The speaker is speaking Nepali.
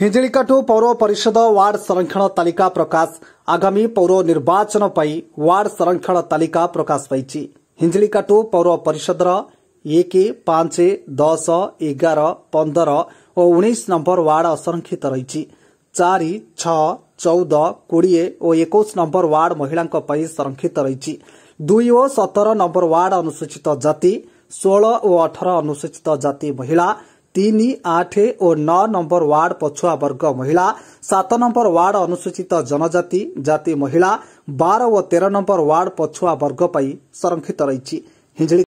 हिजिडिकाटु पौर परिषद वार्ड संरक्षण तालिका प्रकाश आगामी पौर निर्वाचन वार्ड संरक्षण तालिका प्रकाश पाटु पौर परिषद एक पाँच दस एघार पन्ध्र उनी नम्बर वार्ड असंरक्षित संरक्षित रह चौध ओ एक नम्बर वार्ड महिला संरक्षित र दुई सतर नम्बर वार्ड अनुसूचित जाति ओ अठर अनुसूचित जाति महिला ତିନି ଆଠ ଓ ନଅ ନମ୍ଘର ୱାର୍ଡ ପଛୁଆ ବର୍ଗ ମହିଳା ସାତ ନମ୍ଘର ୱାର୍ଡ ଅନୁସୂଚିତ ଜନଜାତି ଜାତି ମହିଳା ବାର ଓ ତେର ନମ୍ଘର ୱାର୍ଡ ପଛୁଆ ବର୍ଗ ପାଇଁ ସଂରକ୍ଷିତ ରହିଛି